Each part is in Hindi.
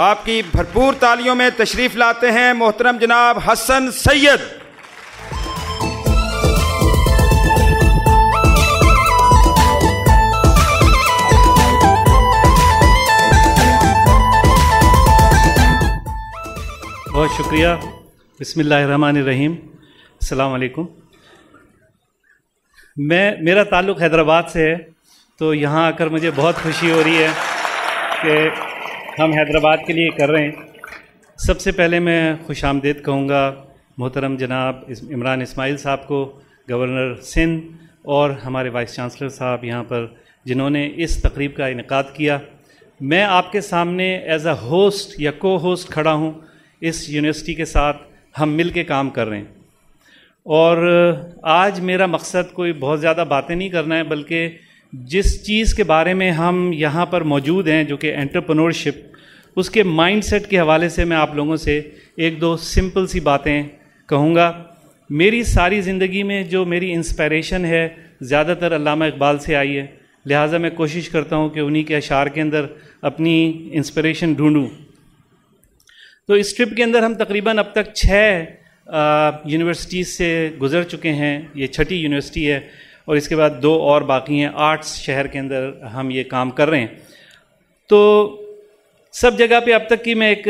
आपकी भरपूर तालियों में तशरीफ लाते हैं मोहतरम जनाब हसन सैयद बहुत शुक्रिया बसमीम अलकुम मैं मेरा ताल्लुक़ हैदराबाद से है तो यहाँ आकर मुझे बहुत खुशी हो रही है कि हम हैदराबाद के लिए कर रहे हैं सबसे पहले मैं खुश आमदेद कहूँगा मोहतरम जनाब इमरान इसमाइल साहब को गवर्नर सिंध और हमारे वाइस चांसलर साहब यहाँ पर जिन्होंने इस तकरीब का इनका किया मैं आपके सामने एज अ होस्ट या को होस्ट खड़ा हूँ इस यूनिवर्सिटी के साथ हम मिल के काम कर रहे हैं और आज मेरा मकसद कोई बहुत ज़्यादा बातें नहीं करना है बल्कि जिस चीज़ के बारे में हम यहाँ पर मौजूद हैं जो कि एंटरप्रनोरशिप उसके माइंडसेट के हवाले से मैं आप लोगों से एक दो सिंपल सी बातें कहूँगा मेरी सारी ज़िंदगी में जो मेरी इंस्पायरेशन है ज़्यादातर अलामा इकबाल से आई है लिहाजा मैं कोशिश करता हूँ कि उन्हीं के अशार के अंदर अपनी इंस्परेशन ढूँढूँ तो इस ट्रिप के अंदर हम तकरीबन अब तक छः यूनिवर्सिटीज़ से गुज़र चुके हैं ये छठी यूनिवर्सिटी है और इसके बाद दो और बाकी हैं आठ शहर के अंदर हम ये काम कर रहे हैं तो सब जगह पे अब तक की मैं एक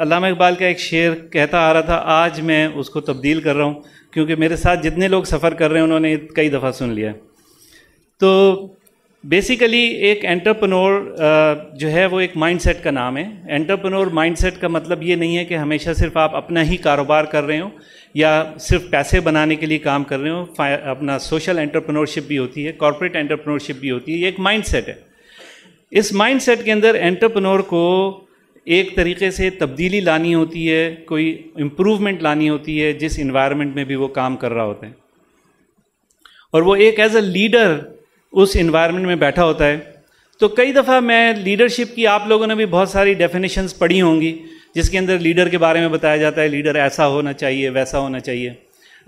अलामा इकबाल का एक शेर कहता आ रहा था आज मैं उसको तब्दील कर रहा हूँ क्योंकि मेरे साथ जितने लोग सफ़र कर रहे हैं उन्होंने कई दफ़ा सुन लिया तो बेसिकली एक एंटरप्रनोर uh, जो है वो एक माइंडसेट का नाम है एंटरप्रनोर माइंडसेट का मतलब ये नहीं है कि हमेशा सिर्फ आप अपना ही कारोबार कर रहे हो या सिर्फ पैसे बनाने के लिए काम कर रहे हो अपना सोशल एंटरप्रनोरशिप भी होती है कॉरपोरेट एंटरप्रनोरशिप भी होती है ये एक माइंडसेट है इस माइंडसेट के अंदर एंटरप्रनोर को एक तरीके से तब्दीली लानी होती है कोई इम्प्रूवमेंट लानी होती है जिस इन्वायरमेंट में भी वो काम कर रहा होते हैं और वो एक एज अ लीडर उस इन्वायरमेंट में बैठा होता है तो कई दफ़ा मैं लीडरशिप की आप लोगों ने भी बहुत सारी डेफिनेशंस पढ़ी होंगी जिसके अंदर लीडर के बारे में बताया जाता है लीडर ऐसा होना चाहिए वैसा होना चाहिए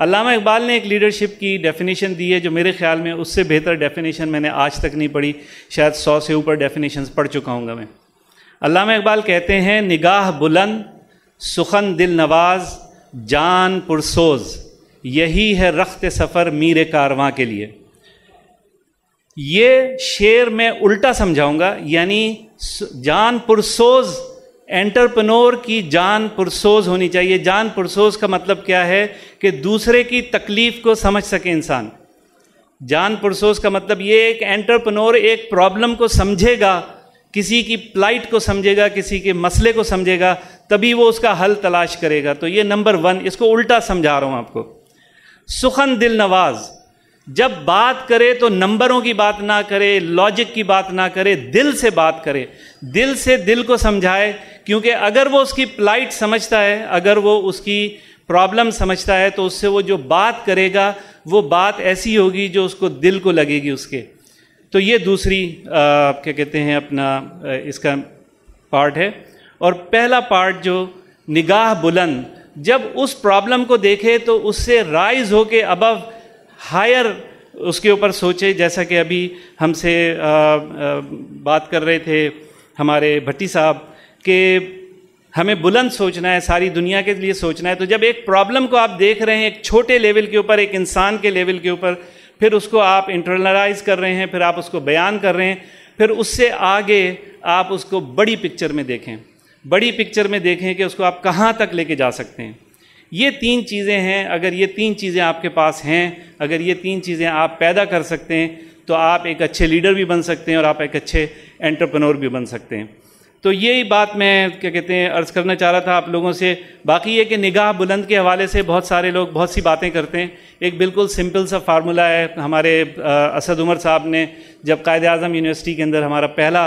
अलामा इकबाल ने एक लीडरशिप की डेफिनेशन दी है जो मेरे ख्याल में उससे बेहतर डेफिनेशन मैंने आज तक नहीं पढ़ी शायद सौ से ऊपर डेफिनेशन पढ़ चुका हूँ मैं अलामा इकबाल कहते हैं निगाह बुलंद सुखन दिल नवाज जान पुरसोज यही है रख्त सफ़र मीर कारवाँ के लिए ये शेर मैं उल्टा समझाऊंगा यानी जान पुरसोज एंटरप्रनोर की जान पुरसोज होनी चाहिए जान पुरसोज का मतलब क्या है कि दूसरे की तकलीफ़ को समझ सके इंसान जान पुरसोज का मतलब ये एक एंटरप्रनोर एक प्रॉब्लम को समझेगा किसी की प्लाइट को समझेगा किसी के मसले को समझेगा तभी वो उसका हल तलाश करेगा तो ये नंबर वन इसको उल्टा समझा रहा हूँ आपको सुखन दिल नवाज़ जब बात करे तो नंबरों की बात ना करे लॉजिक की बात ना करे दिल से बात करे दिल से दिल को समझाए क्योंकि अगर वो उसकी प्लाइट समझता है अगर वो उसकी प्रॉब्लम समझता है तो उससे वो जो बात करेगा वो बात ऐसी होगी जो उसको दिल को लगेगी उसके तो ये दूसरी क्या कहते हैं अपना इसका पार्ट है और पहला पार्ट जो निगाह बुलंद जब उस प्रॉब्लम को देखे तो उससे राइज होके अबव हायर उसके ऊपर सोचे जैसा कि अभी हमसे बात कर रहे थे हमारे भट्टी साहब के हमें बुलंद सोचना है सारी दुनिया के लिए सोचना है तो जब एक प्रॉब्लम को आप देख रहे हैं एक छोटे लेवल के ऊपर एक इंसान के लेवल के ऊपर फिर उसको आप इंटरनलाइज कर रहे हैं फिर आप उसको बयान कर रहे हैं फिर उससे आगे आप उसको बड़ी पिक्चर में देखें बड़ी पिक्चर में देखें कि उसको आप कहाँ तक लेके जा सकते हैं ये तीन चीज़ें हैं अगर ये तीन चीज़ें आपके पास हैं अगर ये तीन चीज़ें आप पैदा कर सकते हैं तो आप एक अच्छे लीडर भी बन सकते हैं और आप एक अच्छे एंटरप्रेन्योर भी बन सकते हैं तो यही बात मैं क्या कहते हैं अर्ज़ करना चाह रहा था आप लोगों से बाकी ये कि निगाह बुलंद के हवाले से बहुत सारे लोग बहुत सी बातें करते हैं एक बिल्कुल सिंपल सा फार्मूला है हमारे असद उमर साहब ने जब कायद अजम यूनिवर्सिटी के अंदर हमारा पहला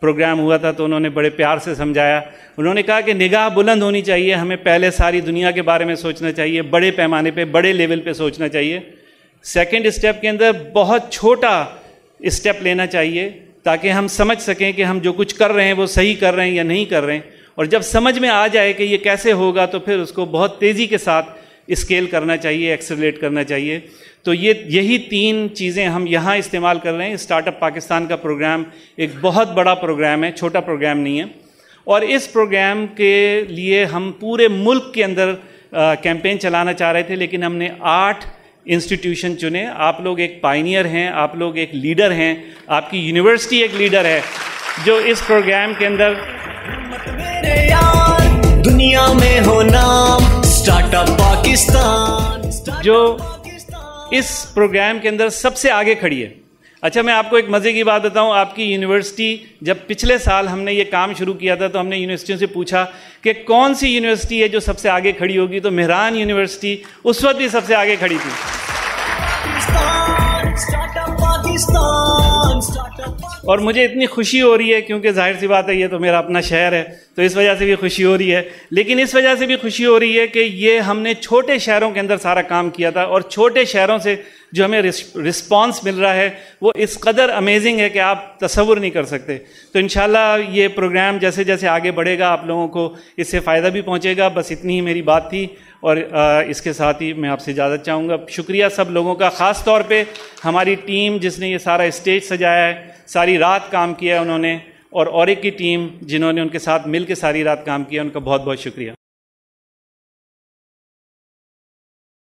प्रोग्राम हुआ था तो उन्होंने बड़े प्यार से समझाया उन्होंने कहा कि निगाह बुलंद होनी चाहिए हमें पहले सारी दुनिया के बारे में सोचना चाहिए बड़े पैमाने पे बड़े लेवल पे सोचना चाहिए सेकंड स्टेप के अंदर बहुत छोटा स्टेप लेना चाहिए ताकि हम समझ सकें कि हम जो कुछ कर रहे हैं वो सही कर रहे हैं या नहीं कर रहे हैं और जब समझ में आ जाए कि ये कैसे होगा तो फिर उसको बहुत तेज़ी के साथ स्केल करना चाहिए एक्सेलेट करना चाहिए तो ये यही तीन चीज़ें हम यहाँ इस्तेमाल कर रहे हैं स्टार्टअप पाकिस्तान का प्रोग्राम एक बहुत बड़ा प्रोग्राम है छोटा प्रोग्राम नहीं है और इस प्रोग्राम के लिए हम पूरे मुल्क के अंदर कैंपेन चलाना चाह रहे थे लेकिन हमने आठ इंस्टीट्यूशन चुने आप लोग एक पाइनियर हैं आप लोग एक लीडर हैं आपकी यूनिवर्सिटी एक लीडर है जो इस प्रोग्राम के अंदर दुनिया में हो नाम पाकिस्तान जो इस प्रोग्राम के अंदर सबसे आगे खड़ी है अच्छा मैं आपको एक मज़े की बात बताऊं आपकी यूनिवर्सिटी जब पिछले साल हमने ये काम शुरू किया था तो हमने यूनिवर्सिटियों से पूछा कि कौन सी यूनिवर्सिटी है जो सबसे आगे खड़ी होगी तो मेहरान यूनिवर्सिटी उस वक्त भी सबसे आगे खड़ी थी और मुझे इतनी खुशी हो रही है क्योंकि जाहिर सी बात है ये तो मेरा अपना शहर है तो इस वजह से भी खुशी हो रही है लेकिन इस वजह से भी खुशी हो रही है कि ये हमने छोटे शहरों के अंदर सारा काम किया था और छोटे शहरों से जो हमें रिस्पॉन्स मिल रहा है वो इस कदर अमेजिंग है कि आप तस्वुर नहीं कर सकते तो इन ये प्रोग्राम जैसे जैसे आगे बढ़ेगा आप लोगों को इससे फ़ायदा भी पहुँचेगा बस इतनी ही मेरी बात थी और इसके साथ ही मैं आपसे इजाज़त चाहूँगा शुक्रिया सब लोगों का ख़ास तौर पर हमारी टीम जिसने ये सारा स्टेज सजाया है सारी रात काम किया उन्होंने और और की टीम जिन्होंने उनके साथ मिल सारी रात काम किया उनका बहुत बहुत शुक्रिया